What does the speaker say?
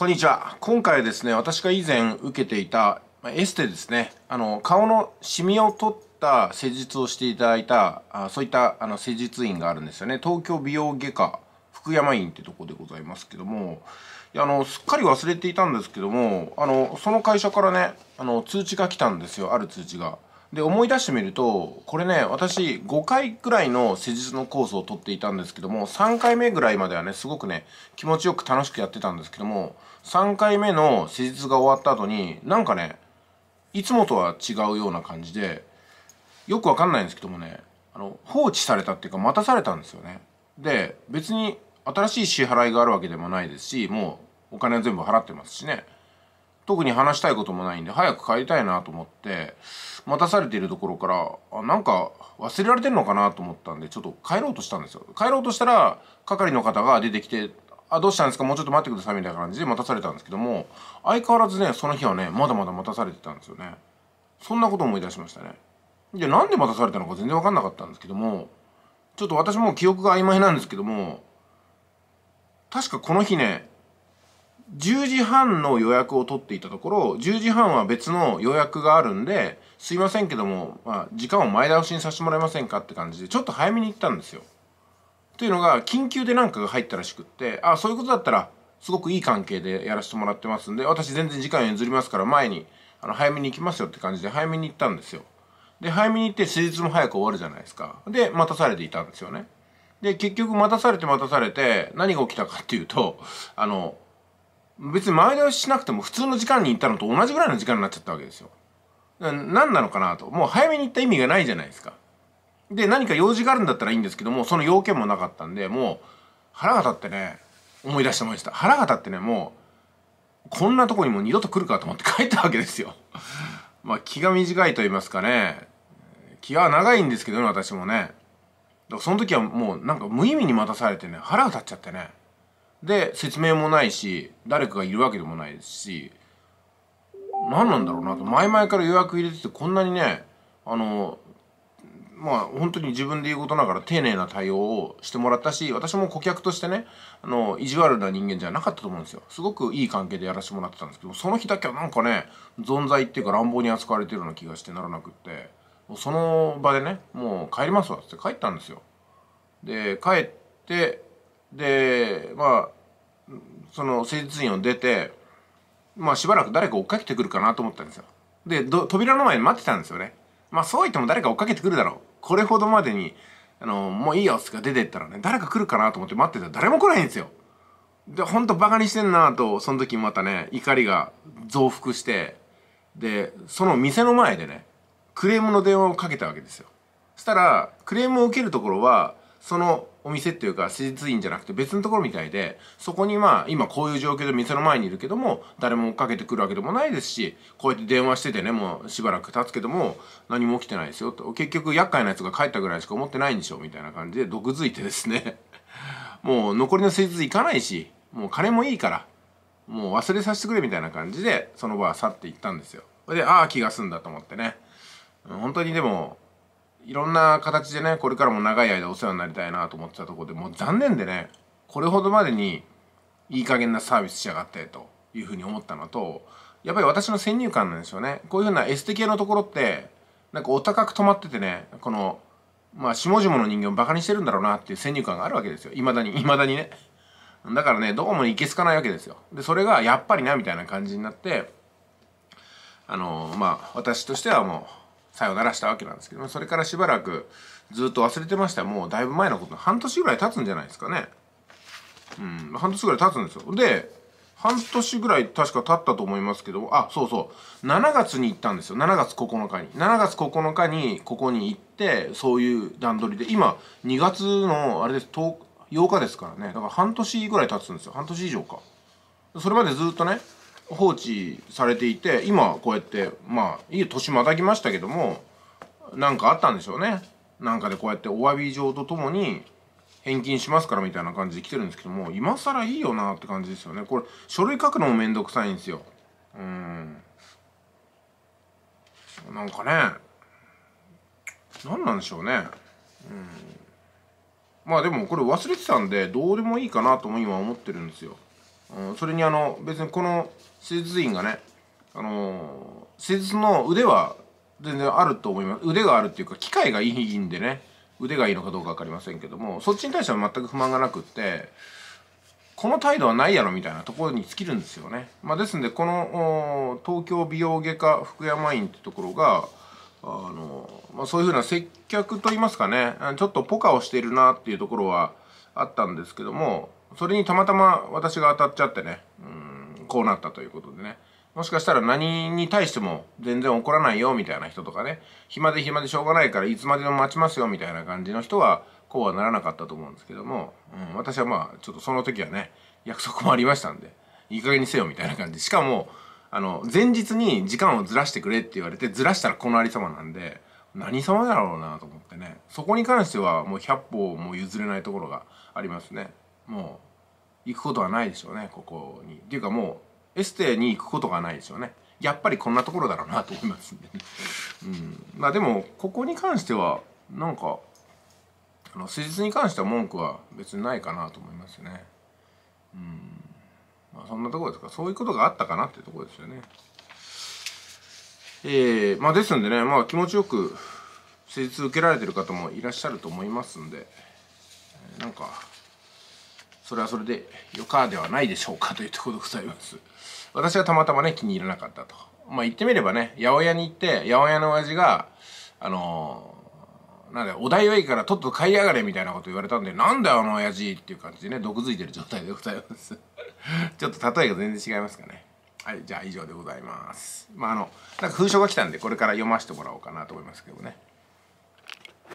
こんにちは。今回ですね、私が以前受けていたエステですね、あの、顔のシミを取った施術をしていただいた、あそういったあの施術院があるんですよね。東京美容外科福山院ってとこでございますけども、あの、すっかり忘れていたんですけども、あの、その会社からね、あの、通知が来たんですよ、ある通知が。で思い出してみるとこれね私5回くらいの施術のコースを取っていたんですけども3回目ぐらいまではねすごくね気持ちよく楽しくやってたんですけども3回目の施術が終わった後になんかねいつもとは違うような感じでよくわかんないんですけどもねあの放置されたっていうか待たされたんですよね。で別に新しい支払いがあるわけでもないですしもうお金は全部払ってますしね。特に話したいこともないんで早く帰りたいなと思って待たされているところからあなんか忘れられてるのかなと思ったんでちょっと帰ろうとしたんですよ帰ろうとしたら係の方が出てきてあ、どうしたんですかもうちょっと待ってくださいみたいな感じで待たされたんですけども、相変わらずね、その日はね、まだまだ待たされてたんですよね。そんなこと思い出しましたね。で、なんで待たされたのか全然わかんなかったんですけども、ちょっと私も記憶が曖昧なんですけども、確かこの日ね、10時半の予約を取っていたところ、10時半は別の予約があるんで、すいませんけども、まあ、時間を前倒しにさせてもらえませんかって感じで、ちょっと早めに行ったんですよ。というのが、緊急でなんかが入ったらしくって、あ、そういうことだったら、すごくいい関係でやらせてもらってますんで、私全然時間譲りますから前に、あの、早めに行きますよって感じで早めに行ったんですよ。で、早めに行って施術も早く終わるじゃないですか。で、待たされていたんですよね。で、結局待たされて待たされて、何が起きたかっていうと、あの、別に前倒ししなくても普通の時間に行ったのと同じぐらいの時間になっちゃったわけですよ。何なのかなと。もう早めに行った意味がないじゃないですか。で、何か用事があるんだったらいいんですけども、その要件もなかったんで、もう腹が立ってね、思い出してました。腹が立ってね、もう、こんなとこにも二度と来るかと思って 帰ったわけですよ。まあ気が短いと言いますかね。気は長いんですけどね、私もね。だからその時はもうなんか無意味に待たされてね、腹が立っちゃってね。で説明もないし誰かがいるわけでもないですし何なんだろうなと前々から予約入れててこんなにねあのまあ本当に自分で言うことながら丁寧な対応をしてもらったし私も顧客としてねあの意地悪な人間じゃなかったと思うんですよすごくいい関係でやらせてもらってたんですけどその日だけはなんかね存在っていうか乱暴に扱われてるような気がしてならなくってその場でねもう帰りますわって帰ったんですよで帰ってでまあその施術院を出てまあしばらく誰か追っかけてくるかなと思ったんですよで扉の前に待ってたんですよねまあそう言っても誰か追っかけてくるだろうこれほどまでにあのもういいよっつって出てったらね誰か来るかなと思って待ってたら誰も来ないんですよでほんとバカにしてんなとその時またね怒りが増幅してでその店の前でねクレームの電話をかけたわけですよそしたらクレームを受けるところはそのお店っていうか施術院じゃなくて別のところみたいでそこにまあ今こういう状況で店の前にいるけども誰も追っかけてくるわけでもないですしこうやって電話しててねもうしばらく経つけども何も起きてないですよと結局厄介なやつが帰ったぐらいしか思ってないんでしょみたいな感じで毒づいてですね もう残りの施術行かないしもう金もいいからもう忘れさせてくれみたいな感じでその場は去っていったんですよでああ気が済んだと思ってね本当にでもいろんな形でね、これからも長い間お世話になりたいなと思ってたところで、もう残念でね、これほどまでにいい加減なサービスしやがってというふうに思ったのと、やっぱり私の先入観なんですよね。こういうふうなエステ系のところって、なんかお高く止まっててね、この、まあ、下々の人間をバカにしてるんだろうなっていう先入観があるわけですよ。未だに、未だにね。だからね、どうもいけすかないわけですよ。で、それがやっぱりな、みたいな感じになって、あのー、まあ、私としてはもう、さよならしたわけなんですけどもそれからしばらくずっと忘れてましたもうだいぶ前のこと半年ぐらい経つんじゃないですかねうん半年ぐらい経つんですよで半年ぐらい確か経ったと思いますけどあそうそう7月に行ったんですよ7月9日に7月9日にここに行ってそういう段取りで今2月のあれです10 8日ですからねだから半年ぐらい経つんですよ半年以上かそれまでずっとね放置されていて今こうやってまあ家年またぎましたけども何かあったんでしょうねなんかでこうやってお詫び状とともに返金しますからみたいな感じで来てるんですけども今更いいよなって感じですよねこれ書類書くのもめんどくさいんですようんなんかね何なんでしょうねうんまあでもこれ忘れてたんでどうでもいいかなとも今思ってるんですようん、それにあの別にこの施術院がね、あのー、施術の腕は全然あると思います腕があるっていうか機械がいいんでね腕がいいのかどうか分かりませんけどもそっちに対しては全く不満がなくってこの態度はないやろみたいなところに尽きるんですよね、まあ、ですんでこの東京美容外科福山院ってところがあの、まあ、そういうふうな接客といいますかねちょっとポカをしているなっていうところはあったんですけどもそれにたまたま私が当たっちゃってね、うん、こうなったということでね。もしかしたら何に対しても全然怒らないよみたいな人とかね、暇で暇でしょうがないからいつまでも待ちますよみたいな感じの人は、こうはならなかったと思うんですけども、うん、私はまあ、ちょっとその時はね、約束もありましたんで、いい加減にせよみたいな感じ。しかも、あの、前日に時間をずらしてくれって言われて、ずらしたらこのありさまなんで、何様だろうなと思ってね、そこに関してはもう100歩も譲れないところがありますね。もう行くことはないですよねここにっていうかもうエステに行くことがないですよねやっぱりこんなところだろうなと思いますんでね、うん、まあでもここに関してはなんかあの施術に関しては文句は別にないかなと思いますねうんまあそんなところですかそういうことがあったかなっていうところですよねええー、まあですんでねまあ気持ちよく施術受けられてる方もいらっしゃると思いますんでなんかそれはそれでよかではないでしょうかというところでございます私はたまたまね気に入らなかったとまあ言ってみればね八百屋に行って八百屋の親父があのー、なんだお代はいいからとっと買いやがれみたいなこと言われたんでなんだよあの親父っていう感じでね毒づいてる状態でございます ちょっと例えが全然違いますかねはいじゃあ以上でございますまああのなんか封書が来たんでこれから読ませてもらおうかなと思いますけどね